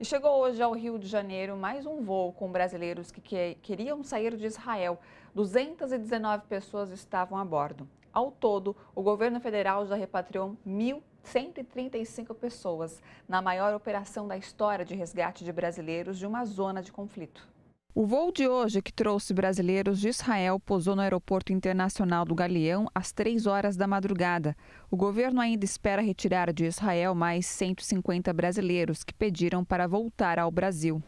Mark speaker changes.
Speaker 1: E chegou hoje ao Rio de Janeiro mais um voo com brasileiros que, queriam sair de Israel. 219 pessoas estavam a bordo. Ao todo, o governo federal já repatriou 1.135 pessoas, na maior operação da história de resgate de brasileiros de uma zona de conflito. O voo de hoje, que trouxe brasileiros de Israel, pousou no Aeroporto Internacional do Galeão às 3 horas da madrugada. O governo ainda espera retirar de Israel mais 150 brasileiros que pediram para voltar ao Brasil.